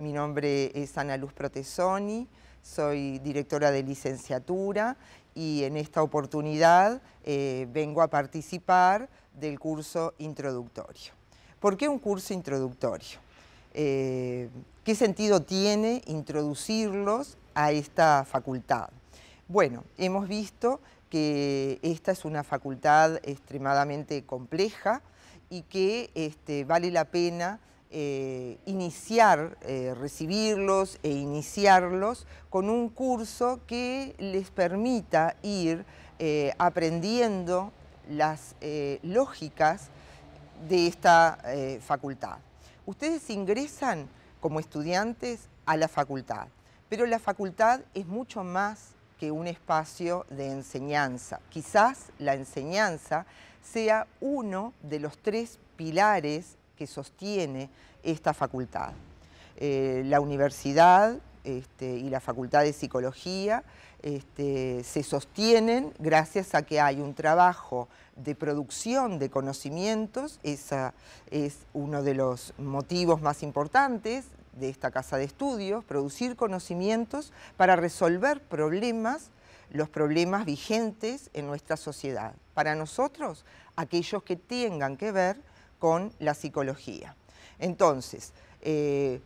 Mi nombre es Ana Luz Protesoni, soy directora de licenciatura y en esta oportunidad eh, vengo a participar del curso introductorio. ¿Por qué un curso introductorio? Eh, ¿Qué sentido tiene introducirlos a esta facultad? Bueno, hemos visto que esta es una facultad extremadamente compleja y que este, vale la pena eh, iniciar, eh, recibirlos e iniciarlos con un curso que les permita ir eh, aprendiendo las lógicas de esta facultad. Ustedes ingresan como estudiantes a la facultad, pero la facultad es mucho más que un espacio de enseñanza. Quizás la enseñanza sea uno de los tres pilares que sostiene esta facultad. Eh, la universidad este, y la Facultad de Psicología este, se sostienen gracias a que hay un trabajo de producción de conocimientos, ese es uno de los motivos más importantes de esta casa de estudios, producir conocimientos para resolver problemas, los problemas vigentes en nuestra sociedad. Para nosotros, aquellos que tengan que ver con la psicología. Entonces, eh,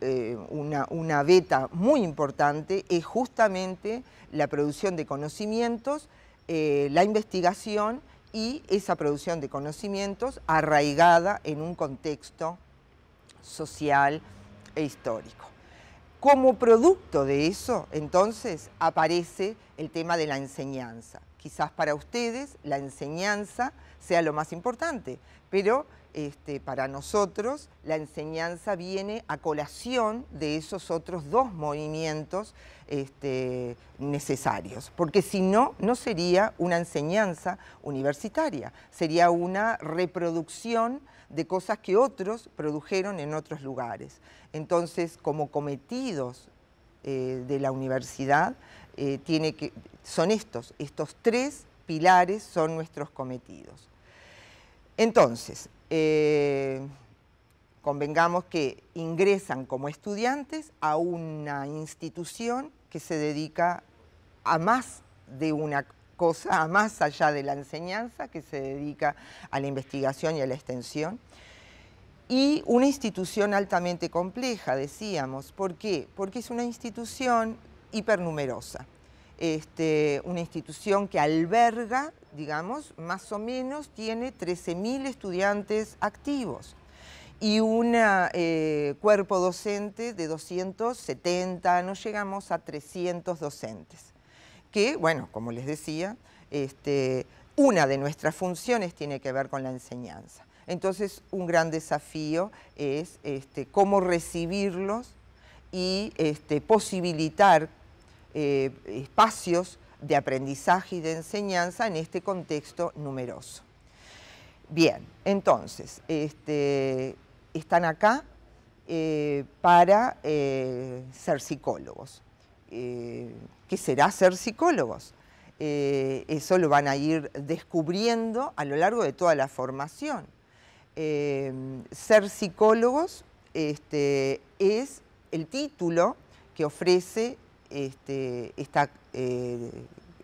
eh, una, beta muy importante es justamente la producción de conocimientos, eh, la investigación y esa producción de conocimientos arraigada en un contexto social e histórico. Como producto de eso, entonces, aparece el tema de la enseñanza. Quizás para ustedes la enseñanza sea lo más importante, pero este, para nosotros la enseñanza viene a colación de esos otros dos movimientos este, necesarios, porque si no, no sería una enseñanza universitaria, sería una reproducción de cosas que otros produjeron en otros lugares. Entonces, como cometidos eh, de la universidad, eh, son estos, estos tres pilares son nuestros cometidos. Entonces, eh, convengamos que ingresan como estudiantes a una institución que se dedica a más de una cosa, a más allá de la enseñanza, que se dedica a la investigación y a la extensión. Y una institución altamente compleja, decíamos. ¿Por qué? Porque es una institución hipernumerosa. Este, una institución que alberga, digamos, más o menos tiene 13.000 estudiantes activos y un eh, cuerpo docente de 270, no llegamos a 300 docentes, que, bueno, como les decía, este, una de nuestras funciones tiene que ver con la enseñanza. Entonces, un gran desafío es este, cómo recibirlos y este, posibilitar eh, espacios de aprendizaje y de enseñanza en este contexto numeroso. Bien, entonces, este, están acá eh, para eh, ser psicólogos. ¿Qué será ser psicólogos? eso lo van a ir descubriendo a lo largo de toda la formación. ser psicólogos este, es el título que ofrece este, esta eh,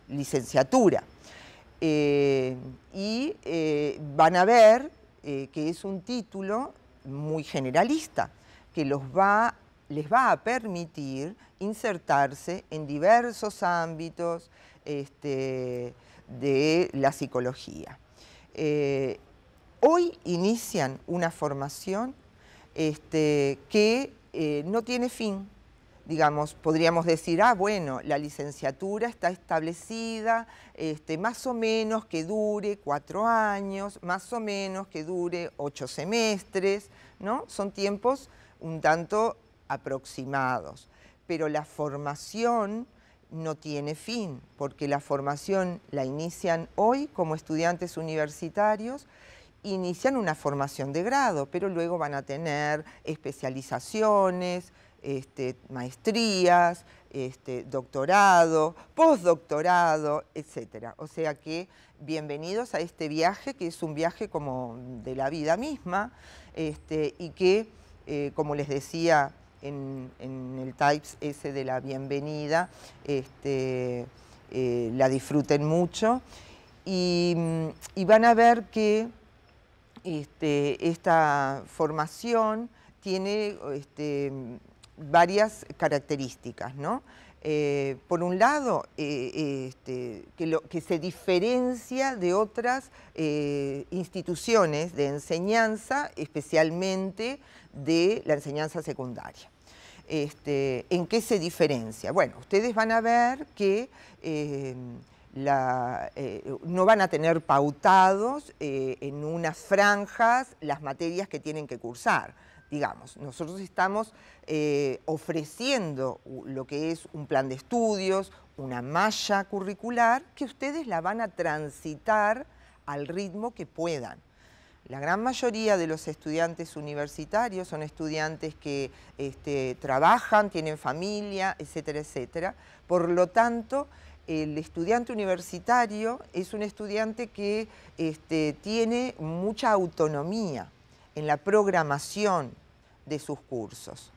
licenciatura. Eh, y eh, van a ver que es un título muy generalista, que los va, les va a permitir insertarse en diversos ámbitos este, de la psicología. hoy inician una formación este, que no tiene fin, digamos, podríamos decir, ah, bueno, la licenciatura está establecida, este, más o menos que dure cuatro años, más o menos que dure ocho semestres, ¿no? Son tiempos un tanto aproximados. Pero la formación no tiene fin, porque la formación la inician hoy como estudiantes universitarios, inician una formación de grado, pero luego van a tener especializaciones, este, maestrías, este, doctorado, postdoctorado, etc. O sea que bienvenidos a este viaje, que es un viaje como de la vida misma este, y que, eh, como les decía en, el Types ese de la bienvenida, eh, la disfruten mucho y, van a ver que esta formación tiene varias características, ¿no? Eh, por un lado, eh, este, que, se diferencia de otras eh, instituciones de enseñanza, especialmente de la enseñanza secundaria. Este, ¿En qué se diferencia? Bueno, ustedes van a ver que no van a tener pautados en unas franjas las materias que tienen que cursar digamos. Nosotros estamos eh, ofreciendo lo que es un plan de estudios, una malla curricular, que ustedes la van a transitar al ritmo que puedan. La gran mayoría de los estudiantes universitarios son estudiantes que este, trabajan, tienen familia, etcétera, etcétera. Por lo tanto, el estudiante universitario es un estudiante que este, tiene mucha autonomía en la programación de sus cursos.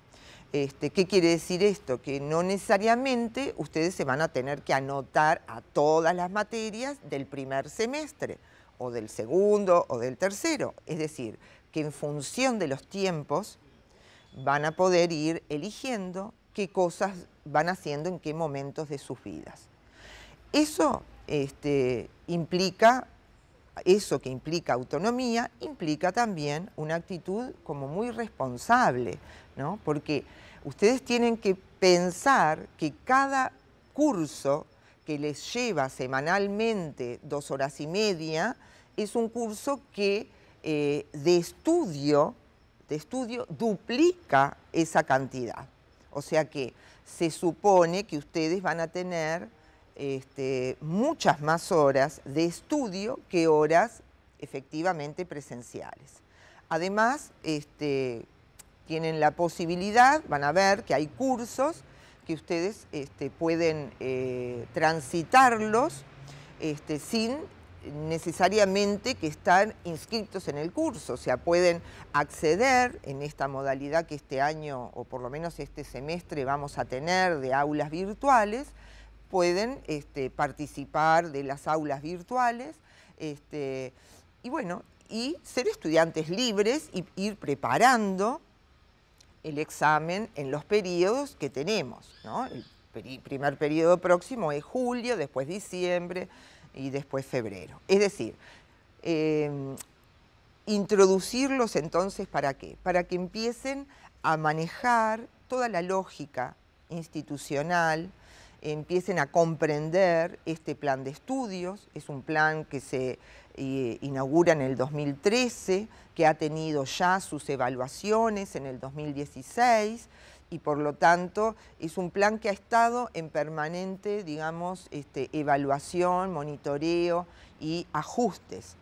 Este, ¿Qué quiere decir esto? Que no necesariamente ustedes se van a tener que anotar a todas las materias del primer semestre o del segundo o del tercero. Es decir, que en función de los tiempos van a poder ir eligiendo qué cosas van haciendo en qué momentos de sus vidas. Eso este, implica eso que implica autonomía implica también una actitud como muy responsable, ¿no? Porque ustedes tienen que pensar que cada curso que les lleva semanalmente dos horas y media es un curso que eh, de estudio de estudio duplica esa cantidad. O sea que se supone que ustedes van a tener este, muchas más horas de estudio que horas efectivamente presenciales. Además, este, tienen la posibilidad, van a ver que hay cursos que ustedes este, pueden eh, transitarlos sin necesariamente que están inscritos en el curso, o sea, pueden acceder en esta modalidad que este año, o por lo menos este semestre, vamos a tener de aulas virtuales, pueden este, participar de las aulas virtuales este, y bueno, y ser estudiantes libres y ir preparando el examen en los periodos que tenemos. El primer periodo próximo es julio, después diciembre y después febrero. Es decir, em, introducirlos entonces para qué? Para que empiecen a manejar toda la lógica institucional, empiecen a comprender este plan de estudios. Es un plan que se eh, inaugura en el 2013, que ha tenido ya sus evaluaciones en el 2016 y por lo tanto es un plan que ha estado en permanente, digamos, este, evaluación, monitoreo y ajustes.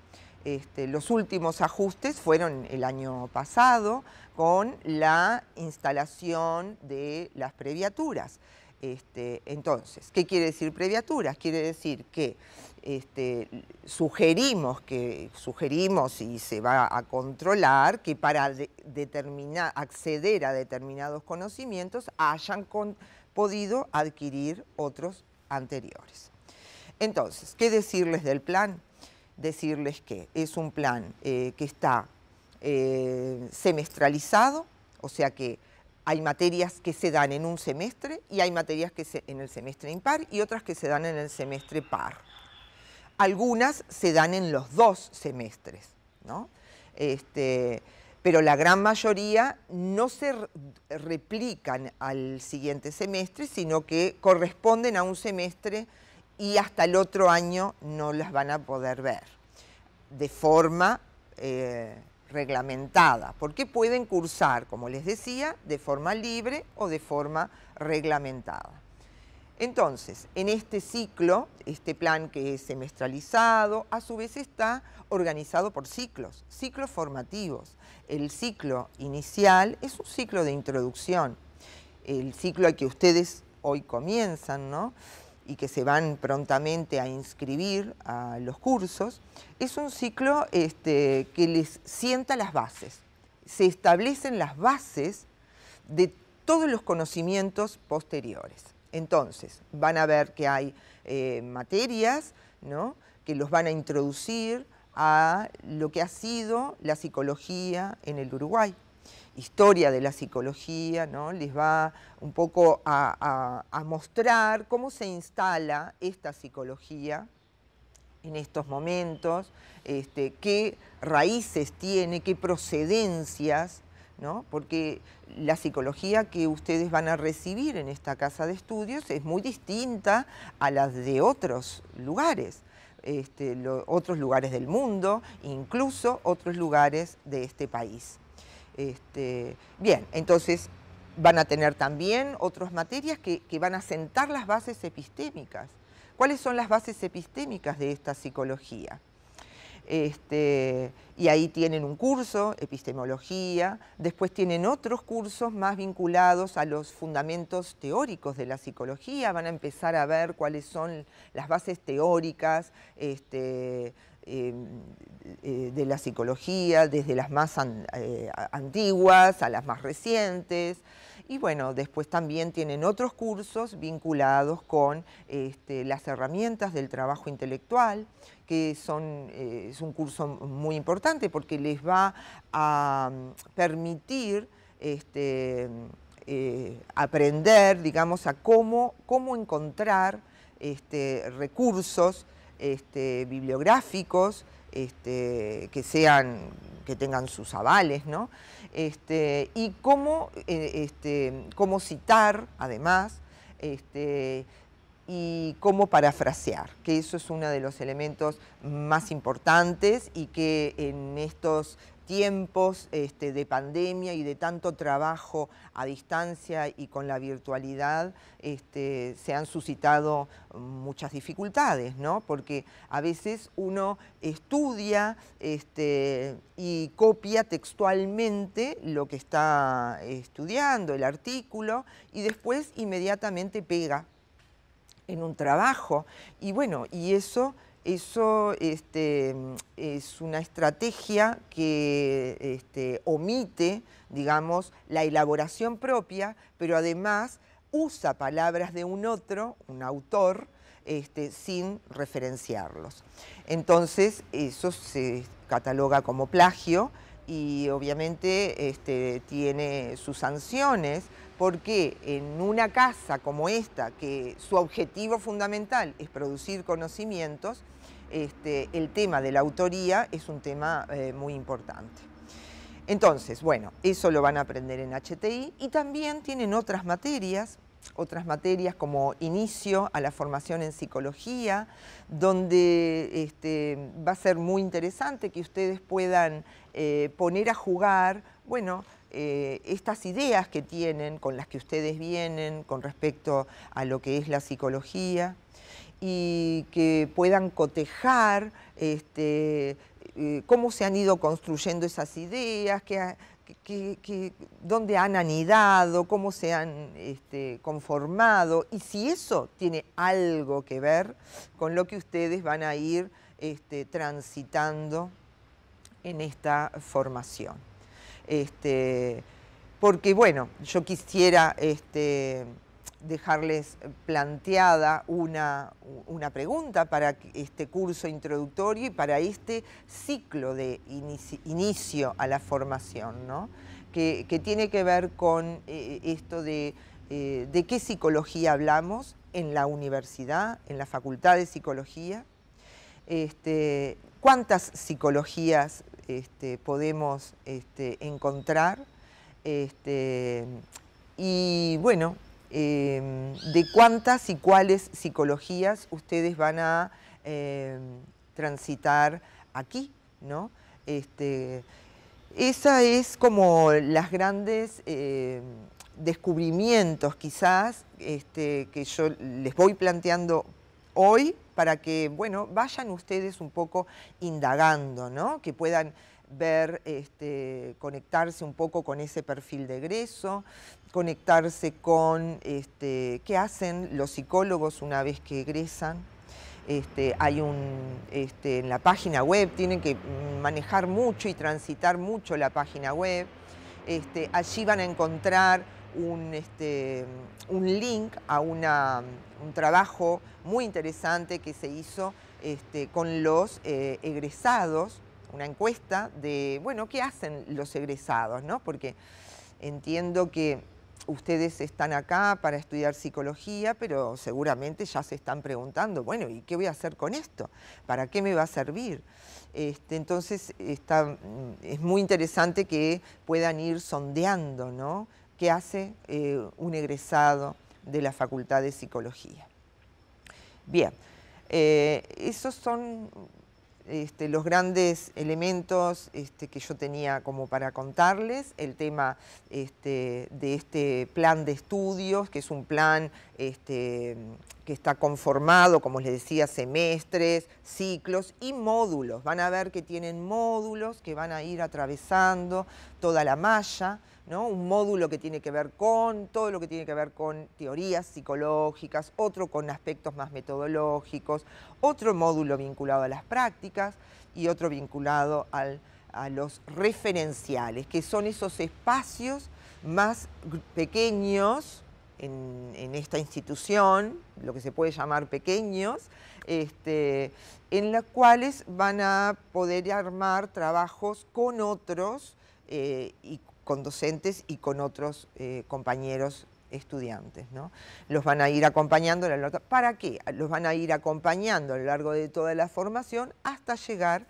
Este, los últimos ajustes fueron el año pasado con la instalación de las previaturas. Este, entonces, ¿qué quiere decir previaturas? Quiere decir que este, sugerimos que sugerimos y se va a controlar que para acceder a determinados conocimientos hayan podido adquirir otros anteriores. Entonces, ¿qué decirles del plan? Decirles que es un plan eh, que está eh, semestralizado, o sea que hay materias que se dan en un semestre y hay materias que se, en el semestre impar y otras que se dan en el semestre par. Algunas se dan en los dos semestres, Este, pero la gran mayoría no se replican al siguiente semestre, sino que corresponden a un semestre y hasta el otro año no las van a poder ver de forma eh, reglamentada, porque pueden cursar, como les decía, de forma libre o de forma reglamentada. Entonces, en este ciclo, este plan que es semestralizado, a su vez está organizado por ciclos, ciclos formativos. El ciclo inicial es un ciclo de introducción, el ciclo al que ustedes hoy comienzan, ¿no? y que se van prontamente a inscribir a los cursos, es un ciclo este, que les sienta las bases. Se establecen las bases de todos los conocimientos posteriores. Entonces, van a ver que hay eh, materias ¿no? que los van a introducir a lo que ha sido la psicología en el Uruguay historia de la psicología, ¿no? les va un poco a, mostrar cómo se instala esta psicología en estos momentos, este, qué raíces tiene, qué procedencias, ¿no? porque la psicología que ustedes van a recibir en esta casa de estudios es muy distinta a la de otros lugares. Este, otros lugares del mundo, incluso otros lugares de este país. Este, bien, entonces van a tener también otras materias que, van a sentar las bases epistémicas. ¿Cuáles son las bases epistémicas de esta psicología? Este, y ahí tienen un curso, epistemología, después tienen otros cursos más vinculados a los fundamentos teóricos de la psicología, van a empezar a ver cuáles son las bases teóricas, este, Em, eh, de la psicología, desde las más eh, antiguas a las más recientes. Y bueno, después también tienen otros cursos vinculados con este, las herramientas del trabajo intelectual, que son, eh, es un curso muy importante porque les va a mm, permitir este, aprender, digamos, a cómo, cómo encontrar este, recursos este, bibliográficos, este, que, sean, que tengan sus avales, ¿no? Este, y cómo, eh, cómo citar, además, y cómo parafrasear, que eso es uno de los elementos más importantes y que en estos tiempos este, de pandemia y de tanto trabajo a distancia y con la virtualidad este, se han suscitado muchas dificultades, ¿no? Porque a veces uno estudia este, y copia textualmente lo que está estudiando, el artículo, y después inmediatamente pega en un trabajo. Y bueno, y eso, eso este, es una estrategia que este, omite, digamos, la elaboración propia, pero además usa palabras de un otro, un autor, este, sin referenciarlos. Entonces, eso se cataloga como plagio y obviamente este, tiene sus sanciones porque en una casa como esta, que su objetivo fundamental es producir conocimientos, este, el tema de la autoría es un tema eh, muy importante. Entonces, bueno, eso lo van a aprender en HTI y también tienen otras materias otras materias como inicio a la formación en psicología, donde este, va a ser muy interesante que ustedes puedan eh, poner a jugar, bueno, eh, estas ideas que tienen, con las que ustedes vienen, con respecto a lo que es la psicología, y que puedan cotejar este, eh, cómo se han ido construyendo esas ideas, que que, dónde han anidado, cómo se han este, conformado y si eso tiene algo que ver con lo que ustedes van a ir este, transitando en esta formación. Este, porque bueno, yo quisiera este, dejarles planteada una, pregunta para este curso introductorio y para este ciclo de inicio, a la formación, que, tiene que ver con eh, esto eh, de, qué psicología hablamos en la universidad, en la facultad de psicología, este, cuántas psicologías este, podemos este, encontrar. y bueno, Em, de cuántas y cuáles psicologías ustedes van a em, transitar aquí, ¿no? Este, esa es como las grandes em, descubrimientos quizás este, que yo les voy planteando hoy para que, bueno, vayan ustedes un poco indagando, ¿no? Que puedan ver, este, conectarse un poco con ese perfil de egreso, conectarse con este, qué hacen los psicólogos una vez que egresan. Este, hay un, en la página web tienen que manejar mucho y transitar mucho la página web. allí van a encontrar un, un link a un trabajo muy interesante que se hizo con los eh, egresados una encuesta de, bueno, ¿qué hacen los egresados? ¿no? Porque entiendo que ustedes están acá para estudiar psicología, pero seguramente ya se están preguntando, bueno, ¿y qué voy a hacer con esto? ¿Para qué me va a servir? Este, entonces está, mm, es muy interesante que puedan ir sondeando, ¿no? ¿Qué hace eh, un egresado de la Facultad de Psicología? Bien, eh, esos son este, los grandes elementos este, que yo tenía como para contarles, el tema este, de este plan de estudios, que es un plan que está conformado, como les decía, semestres, ciclos y módulos. Van a ver que tienen módulos que van a ir atravesando toda la malla, un módulo que tiene que ver con todo lo que tiene que ver con teorías psicológicas, otro con aspectos más metodológicos, otro módulo vinculado a las prácticas y otro vinculado a los referenciales, que son esos espacios más pequeños en, esta institución, lo que se puede llamar pequeños, este, en los cuales van a poder armar trabajos con otros eh, y con docentes y con otros eh, compañeros estudiantes. Los van a ir acompañando, ¿para qué? Los van a ir acompañando a lo largo de toda la formación hasta llegar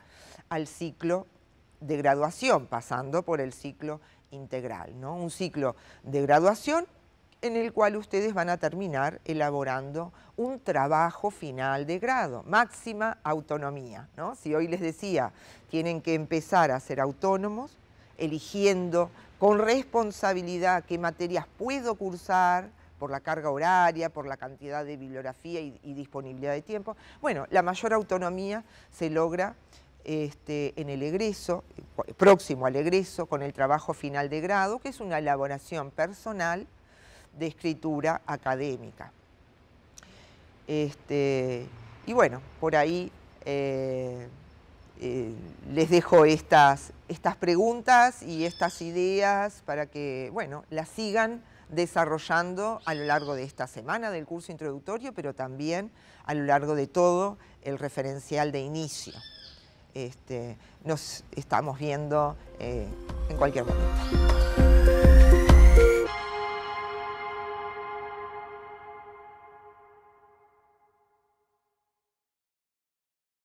al ciclo de graduación, pasando por el ciclo integral, ¿no? un ciclo de graduación en el cual ustedes van a terminar elaborando un trabajo final de grado, máxima autonomía. Si hoy les decía, tienen que empezar a ser autónomos, eligiendo con responsabilidad qué materias puedo cursar por la carga horaria, por la cantidad de bibliografía y, disponibilidad de tiempo. Bueno, la mayor autonomía se logra este, en el egreso, próximo al egreso, con el trabajo final de grado, que es una elaboración personal de escritura académica. Este, y bueno, por ahí... Eh, eh, les dejo estas, estas preguntas y estas ideas para que, bueno, las sigan desarrollando a lo largo de esta semana del curso introductorio, pero también a lo largo de todo el referencial de inicio. Este, nos estamos viendo eh, en cualquier momento.